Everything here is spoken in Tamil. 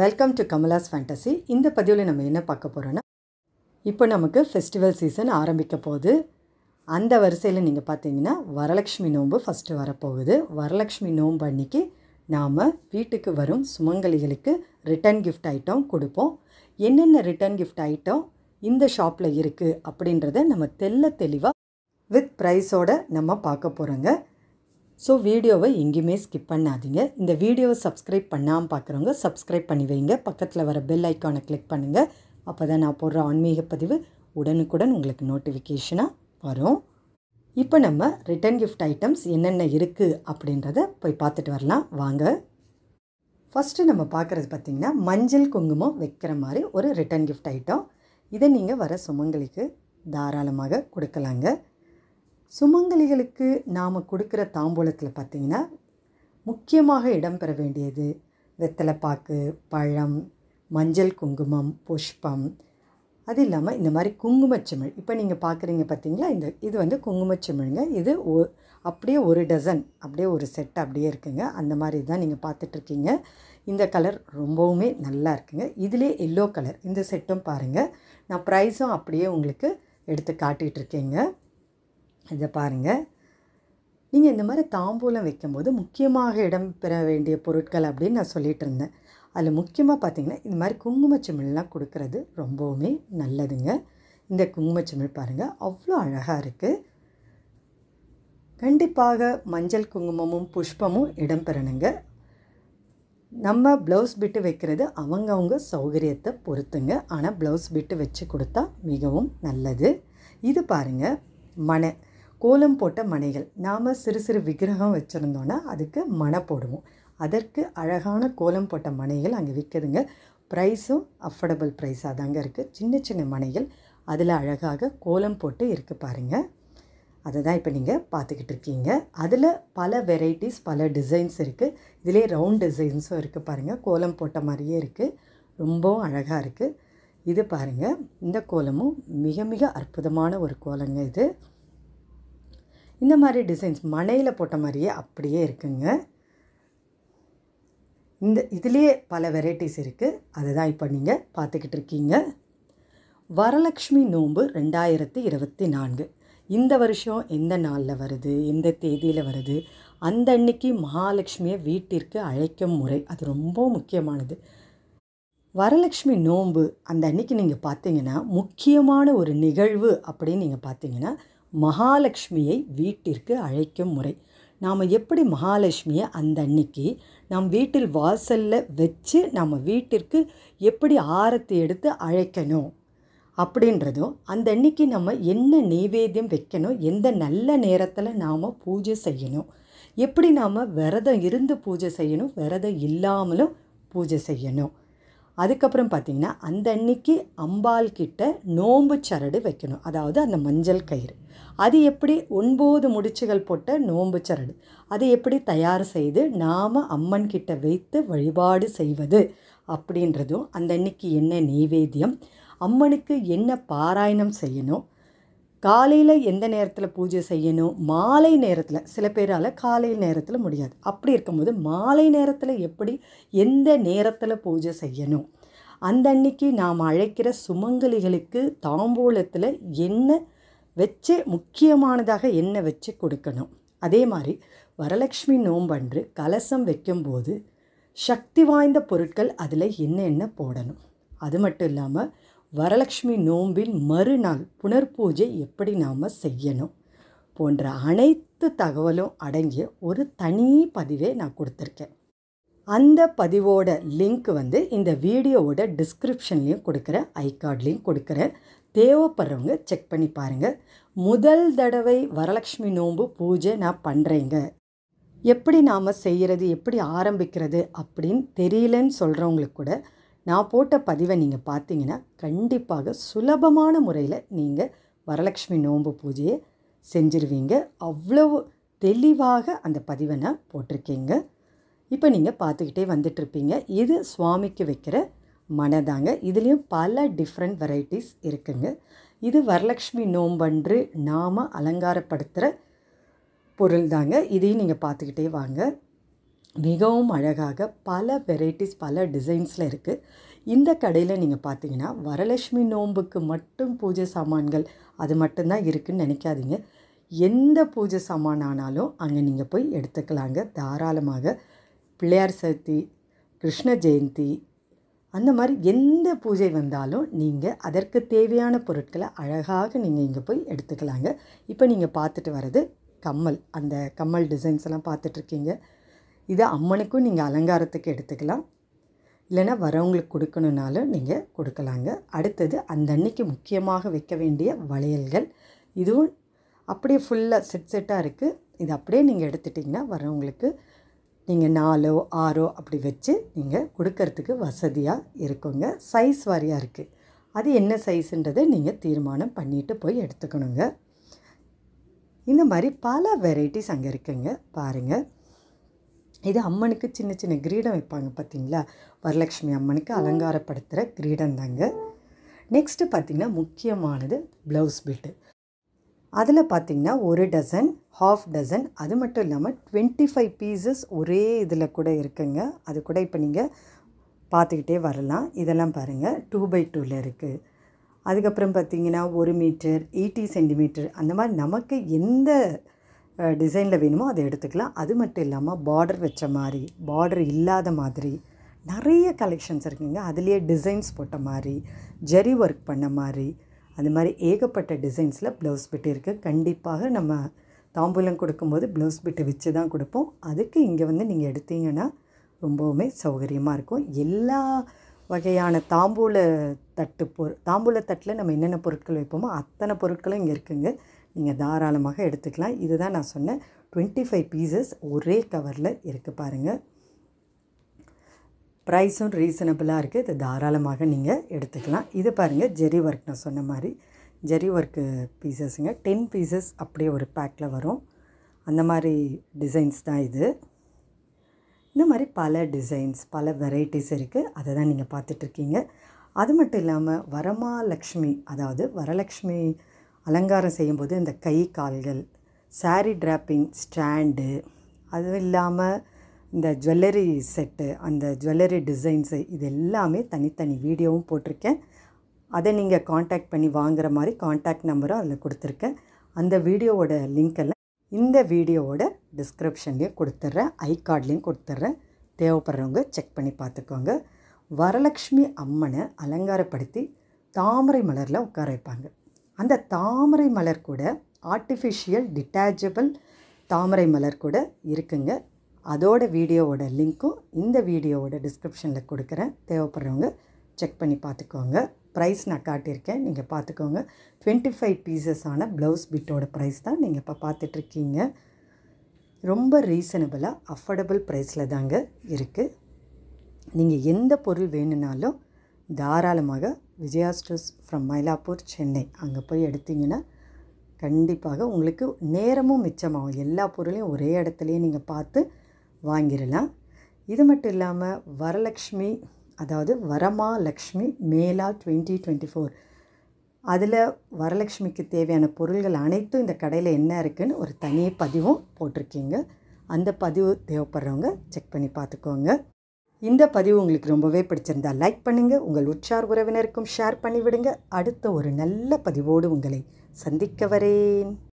வெல்கம் டு கமலாஸ் ஃபேண்டசி இந்த பதிவில் நம்ம என்ன பார்க்க போகிறோன்னா இப்போ நமக்கு ஃபெஸ்டிவல் சீசன் ஆரம்பிக்க போகுது அந்த வரிசையில் நீங்கள் பார்த்தீங்கன்னா வரலக்ஷ்மி நோன்பு ஃபஸ்ட்டு வரப்போகுது வரலக்ஷ்மி நோன்பு அன்னைக்கு நாம் வீட்டுக்கு வரும் சுமங்கலிகளுக்கு ரிட்டர்ன் கிஃப்ட் ஐட்டம் கொடுப்போம் என்னென்ன ரிட்டர்ன் கிஃப்ட் ஐட்டம் இந்த ஷாப்பில் இருக்குது அப்படின்றத நம்ம தெல்ல தெளிவாக வித் ப்ரைஸோட நம்ம பார்க்க போகிறோங்க ஸோ வீடியோவை எங்கேயுமே ஸ்கிப் பண்ணாதீங்க இந்த வீடியோவை சப்ஸ்கிரைப் பண்ணாமல் பார்க்குறவங்க சப்ஸ்கிரைப் பண்ணி வைங்க பக்கத்தில் வர பெல் ஐக்கானை கிளிக் பண்ணுங்கள் அப்போ தான் நான் போடுற ஆன்மீக பதிவு உடனுக்குடன் உங்களுக்கு நோட்டிஃபிகேஷனாக வரும் இப்போ நம்ம ரிட்டன் கிஃப்ட் ஐட்டம்ஸ் என்னென்ன இருக்குது அப்படின்றத போய் பார்த்துட்டு வரலாம் வாங்க ஃபஸ்ட்டு நம்ம பார்க்குறது பார்த்திங்கன்னா மஞ்சள் குங்குமம் வைக்கிற மாதிரி ஒரு ரிட்டன் கிஃப்ட் ஐட்டம் இதை நீங்கள் வர சுமங்களுக்கு தாராளமாக கொடுக்கலாங்க சுமங்கலிகளுக்கு நாம் கொடுக்குற தாம்பூலத்தில் பார்த்திங்கன்னா முக்கியமாக இடம்பெற வேண்டியது வெத்தலைப்பாக்கு பழம் மஞ்சள் குங்குமம் புஷ்பம் அது இல்லாமல் இந்த மாதிரி குங்குமச்சிமிழ் இப்போ நீங்கள் பார்க்குறீங்க பார்த்தீங்களா இந்த இது வந்து குங்குமச்சிமிழ்ங்க இது ஒ அப்படியே ஒரு டசன் அப்படியே ஒரு செட் அப்படியே இருக்குங்க அந்த மாதிரி தான் நீங்கள் பார்த்துட்ருக்கீங்க இந்த கலர் ரொம்பவுமே நல்லா இருக்குங்க இதிலே எல்லோ கலர் இந்த செட்டும் பாருங்கள் நான் ப்ரைஸும் அப்படியே உங்களுக்கு எடுத்து காட்டிகிட்ருக்கேங்க இதை பாருங்கள் நீங்கள் இந்த மாதிரி தாம்பூலம் வைக்கும்போது முக்கியமாக இடம்பெற வேண்டிய பொருட்கள் அப்படின்னு நான் சொல்லிகிட்டு இருந்தேன் அதில் முக்கியமாக பார்த்திங்கன்னா இந்த மாதிரி குங்குமச்சிமிழ்லாம் கொடுக்கறது ரொம்பவுமே நல்லதுங்க இந்த குங்குமச்சிமிழ் பாருங்கள் அவ்வளோ அழகாக இருக்குது கண்டிப்பாக மஞ்சள் குங்குமமும் புஷ்பமும் இடம்பெறணுங்க நம்ம ப்ளவுஸ் பிட்டு வைக்கிறது அவங்கவுங்க சௌகரியத்தை பொறுத்துங்க ஆனால் ப்ளவுஸ் பிட்டு வச்சு கொடுத்தா மிகவும் நல்லது இது பாருங்கள் மனை கோலம் போட்ட மனைகள் நாம் சிறு சிறு விக்கிரகம் வச்சுருந்தோன்னா அதுக்கு மனை போடுவோம் அதற்கு அழகான கோலம் போட்ட மனைகள் அங்கே விற்குதுங்க ப்ரைஸும் அஃபோர்டபுள் ப்ரைஸாக தாங்க இருக்குது சின்ன சின்ன மனைகள் அதில் அழகாக கோலம் போட்டு இருக்குது பாருங்கள் அதை தான் இப்போ நீங்கள் பார்த்துக்கிட்டு இருக்கீங்க அதில் பல வெரைட்டிஸ் பல டிசைன்ஸ் இருக்குது இதிலே ரவுண்ட் டிசைன்ஸும் இருக்குது பாருங்கள் கோலம் போட்ட மாதிரியே இருக்குது ரொம்பவும் அழகாக இருக்குது இது பாருங்கள் இந்த கோலமும் மிக மிக அற்புதமான ஒரு கோலங்க இது இந்த மாதிரி டிசைன்ஸ் மனையில் போட்ட மாதிரியே அப்படியே இருக்குங்க இந்த இதுலேயே பல வெரைட்டிஸ் இருக்குது அதை தான் இப்போ நீங்கள் பார்த்துக்கிட்டு இருக்கீங்க வரலக்ஷ்மி நோன்பு ரெண்டாயிரத்தி இருபத்தி நான்கு இந்த வருஷம் எந்த நாளில் வருது எந்த தேதியில் வருது அந்த அன்னைக்கு மகாலட்சுமியை வீட்டிற்கு அழைக்கும் முறை அது ரொம்ப முக்கியமானது வரலட்சுமி நோன்பு அந்த அன்னைக்கு நீங்கள் பார்த்தீங்கன்னா முக்கியமான ஒரு நிகழ்வு அப்படின்னு நீங்கள் பார்த்தீங்கன்னா மகாலட்சுமியை வீட்டிற்கு அழைக்கும் முறை நாம் எப்படி மகாலட்சுமியை அந்த அன்னைக்கு நம் வீட்டில் வாசலில் வச்சு நம்ம வீட்டிற்கு எப்படி ஆரத்தி எடுத்து அழைக்கணும் அப்படின்றதும் அந்த அன்னைக்கு நம்ம என்ன நெய்வேத்தியம் வைக்கணும் எந்த நல்ல நேரத்தில் நாம் பூஜை செய்யணும் எப்படி நாம் விரதம் இருந்து பூஜை செய்யணும் விரதம் இல்லாமலும் பூஜை செய்யணும் அதுக்கப்புறம் பார்த்தீங்கன்னா அந்த அன்னைக்கு அம்பாள் கிட்ட நோம்பு சரடு வைக்கணும் அதாவது அந்த மஞ்சள் கயிறு அது எப்படி ஒன்பது முடிச்சுகள் போட்ட நோம்பு சரடு அதை எப்படி தயார் செய்து நாம் அம்மன் கிட்ட வைத்து வழிபாடு செய்வது அப்படின்றதும் அந்த அன்னைக்கு என்ன நெய்வேத்தியம் அம்மனுக்கு என்ன பாராயணம் செய்யணும் காலையில் எந்த நேரத்தில் பூஜை செய்யணும் மாலை நேரத்தில் சில பேரால் காலை நேரத்தில் முடியாது அப்படி இருக்கும்போது மாலை நேரத்தில் எப்படி எந்த நேரத்தில் பூஜை செய்யணும் அந்த அன்னைக்கு நாம் அழைக்கிற சுமங்கலிகளுக்கு தாம்பூலத்தில் என்ன வச்சு முக்கியமானதாக என்ன வச்சு கொடுக்கணும் அதே மாதிரி வரலட்சுமி நோம்பன்று கலசம் வைக்கும்போது சக்தி வாய்ந்த பொருட்கள் அதில் என்னென்ன போடணும் அது மட்டும் இல்லாமல் வரலட்சுமி நோன்பின் மறுநாள் புனர்பூஜை எப்படி நாம் செய்யணும் போன்ற அனைத்து தகவலும் அடங்கிய ஒரு தனி பதிவே நான் கொடுத்துருக்கேன் அந்த பதிவோட லிங்க் வந்து இந்த வீடியோவோட டிஸ்கிரிப்ஷன்லேயும் கொடுக்குறேன் ஐ கார்ட்லேயும் கொடுக்குறேன் தேவைப்படுறவங்க செக் பண்ணி பாருங்கள் முதல் தடவை வரலட்சுமி நோன்பு பூஜை நான் பண்ணுறேங்க எப்படி நாம் செய்கிறது எப்படி ஆரம்பிக்கிறது அப்படின்னு தெரியலன்னு சொல்கிறவங்களுக்கு கூட நான் போட்ட பதிவை நீங்கள் பார்த்தீங்கன்னா கண்டிப்பாக சுலபமான முறையில் நீங்கள் வரலக்ஷ்மி நோன்பு பூஜையை செஞ்சிருவீங்க அவ்வளவு தெளிவாக அந்த பதிவை நான் போட்டிருக்கீங்க இப்போ நீங்கள் பார்த்துக்கிட்டே வந்துட்டுருப்பீங்க இது சுவாமிக்கு வைக்கிற மனதாங்க இதுலேயும் பல டிஃப்ரெண்ட் வெரைட்டிஸ் இருக்குங்க இது வரலக்ஷ்மி நோம்பன்று நாம அலங்காரப்படுத்துகிற பொருள் தாங்க இதையும் நீங்கள் பார்த்துக்கிட்டே வாங்க மிகவும் அழகாக பல வெரைட்டிஸ் பல டிசைன்ஸில் இருக்குது இந்த கடையில் நீங்கள் பார்த்தீங்கன்னா வரலட்சுமி நோன்புக்கு மட்டும் பூஜை சாமான்கள் அது மட்டும்தான் இருக்குதுன்னு நினைக்காதீங்க எந்த பூஜை சாமான் ஆனாலும் அங்கே நீங்கள் போய் எடுத்துக்கலாங்க தாராளமாக பிள்ளையார் சதுர்த்தி கிருஷ்ண ஜெயந்தி அந்த மாதிரி எந்த பூஜை வந்தாலும் நீங்கள் அதற்கு தேவையான பொருட்களை அழகாக நீங்கள் இங்கே போய் எடுத்துக்கலாங்க இப்போ நீங்கள் பார்த்துட்டு வர்றது கம்மல் அந்த கம்மல் டிசைன்ஸ் எல்லாம் பார்த்துட்ருக்கீங்க இதை அம்மனுக்கும் நீங்கள் அலங்காரத்துக்கு எடுத்துக்கலாம் இல்லைனா வரவங்களுக்கு கொடுக்கணுன்னாலும் நீங்கள் கொடுக்கலாங்க அடுத்தது அந்த அன்னைக்கு முக்கியமாக வைக்க வேண்டிய வளையல்கள் இதுவும் அப்படியே ஃபுல்லாக செட் செட்டாக இருக்குது இது அப்படியே நீங்கள் எடுத்துட்டிங்கன்னா வரவங்களுக்கு நீங்கள் நாலோ ஆறோ அப்படி வச்சு நீங்கள் கொடுக்கறதுக்கு வசதியாக இருக்குங்க சைஸ் வாரியாக இருக்குது அது என்ன சைஸுன்றதை நீங்கள் தீர்மானம் பண்ணிவிட்டு போய் எடுத்துக்கணுங்க இந்த மாதிரி பல வெரைட்டிஸ் அங்கே இருக்குங்க பாருங்கள் இது அம்மனுக்கு சின்ன சின்ன கிரீடம் வைப்பாங்க பார்த்திங்களா வரலட்சுமி அம்மனுக்கு அலங்காரப்படுத்துகிற கிரீடம் தாங்க நெக்ஸ்ட்டு பார்த்திங்கன்னா முக்கியமானது ப்ளவுஸ் பிட்டு அதில் பார்த்திங்கன்னா ஒரு டசன் ஹாஃப் டசன் அது மட்டும் இல்லாமல் டுவெண்ட்டி ஃபைவ் பீசஸ் ஒரே இதில் கூட இருக்குங்க அது கூட இப்போ நீங்கள் பார்த்துக்கிட்டே வரலாம் இதெல்லாம் பாருங்கள் டூ பை டூவில் இருக்குது அதுக்கப்புறம் பார்த்திங்கன்னா ஒரு மீட்டர் எயிட்டி சென்டிமீட்டர் அந்த மாதிரி நமக்கு எந்த டிசைனில் வேணுமோ அதை எடுத்துக்கலாம் அது மட்டும் இல்லாமல் பார்டர் வச்ச மாதிரி பார்டர் இல்லாத மாதிரி நிறைய கலெக்ஷன்ஸ் இருக்குங்க அதுலேயே டிசைன்ஸ் போட்ட மாதிரி ஜெரி ஒர்க் பண்ண மாதிரி அது மாதிரி ஏகப்பட்ட டிசைன்ஸில் ப்ளவுஸ் பிட் இருக்குது கண்டிப்பாக நம்ம தாம்பூலம் கொடுக்கும்போது ப்ளவுஸ் பிட்டு வச்சு தான் கொடுப்போம் அதுக்கு இங்கே வந்து நீங்கள் எடுத்தீங்கன்னா ரொம்பவுமே சௌகரியமாக இருக்கும் எல்லா வகையான தாம்பூல தட்டு பொரு தாம்பூல தட்டில் நம்ம என்னென்ன பொருட்கள் வைப்போமோ அத்தனை பொருட்களும் இங்கே இருக்குங்க நீங்கள் தாராளமாக எடுத்துக்கலாம் இதுதான் நான் சொன்னேன் டுவெண்ட்டி ஃபைவ் பீசஸ் ஒரே கவரில் இருக்குது பாருங்கள் ப்ரைஸும் ரீசனபிளாக இருக்குது இது தாராளமாக நீங்கள் எடுத்துக்கலாம் இது பாருங்கள் ஜெரி ஒர்க் நான் சொன்ன மாதிரி ஜெரி ஒர்க்கு பீசஸ்ஸுங்க டென் பீசஸ் அப்படியே ஒரு பேக்கில் வரும் அந்த மாதிரி டிசைன்ஸ் தான் இது இந்த மாதிரி பல டிசைன்ஸ் பல வெரைட்டிஸ் இருக்குது அதை தான் நீங்கள் பார்த்துட்ருக்கீங்க அது மட்டும் இல்லாமல் வரமாலக்ஷ்மி அதாவது வரலக்ஷ்மி அலங்காரம் செய்யும்போது இந்த கை கால்கள் சாரி ட்ராப்பிங் ஸ்டாண்டு அதுவும் இல்லாமல் இந்த ஜுவல்லரி செட்டு அந்த ஜுவல்லரி டிசைன்ஸு இது எல்லாமே தனித்தனி வீடியோவும் போட்டிருக்கேன் அதை நீங்கள் காண்டாக்ட் பண்ணி வாங்குகிற மாதிரி காண்டாக்ட் நம்பரும் அதில் கொடுத்துருக்கேன் அந்த வீடியோவோட லிங்க்கெல்லாம் இந்த வீடியோவோட டிஸ்கிரிப்ஷன்லேயும் கொடுத்துட்றேன் ஐ கார்ட்லேயும் கொடுத்துட்றேன் தேவைப்படுறவங்க செக் பண்ணி பார்த்துக்கோங்க வரலக்ஷ்மி அம்மனை அலங்காரப்படுத்தி தாமரை மலரில் உட்கார வைப்பாங்க அந்த தாமரை மலர் கூட ஆர்டிஃபிஷியல் டிட்டாச்சபிள் தாமரை மலர் கூட இருக்குங்க அதோட வீடியோவோட லிங்க்கும் இந்த வீடியோவோட டிஸ்கிரிப்ஷனில் கொடுக்குறேன் தேவைப்படுறவங்க செக் பண்ணி பார்த்துக்கோங்க ப்ரைஸ் நான் காட்டியிருக்கேன் நீங்கள் பார்த்துக்கோங்க டுவெண்ட்டி ஃபைவ் பீசஸான ப்ளவுஸ் பிட்டோட ப்ரைஸ் தான் நீங்கள் இப்போ பார்த்துட்ருக்கீங்க ரொம்ப ரீசனபிளாக அஃபோர்டபுள் ப்ரைஸில் தாங்க இருக்குது நீங்கள் எந்த பொருள் வேணும்னாலும் தாராளமாக விஜயா ஸ்டோர்ஸ் ஃப்ரம் மயிலாப்பூர் சென்னை அங்கே போய் எடுத்திங்கன்னா கண்டிப்பாக உங்களுக்கு நேரமும் மிச்சமாகும் எல்லா பொருளையும் ஒரே இடத்துலையும் நீங்கள் பார்த்து வாங்கிடலாம் இது மட்டும் இல்லாமல் வரலக்ஷ்மி அதாவது வரமா லக்ஷ்மி மேலா டுவெண்ட்டி டுவெண்ட்டி ஃபோர் அதில் வரலக்ஷ்மிக்கு தேவையான பொருள்கள் அனைத்தும் இந்த கடையில் என்ன இருக்குதுன்னு ஒரு தனி பதிவும் போட்டிருக்கீங்க அந்த பதிவு தேவைப்படுறவங்க செக் பண்ணி பார்த்துக்கோங்க இந்த பதிவு உங்களுக்கு ரொம்பவே பிடிச்சிருந்தா லைக் பண்ணுங்கள் உங்கள் உற்சார் உறவினருக்கும் ஷேர் பண்ணிவிடுங்க அடுத்த ஒரு நல்ல பதிவோடு உங்களை சந்திக்க வரேன்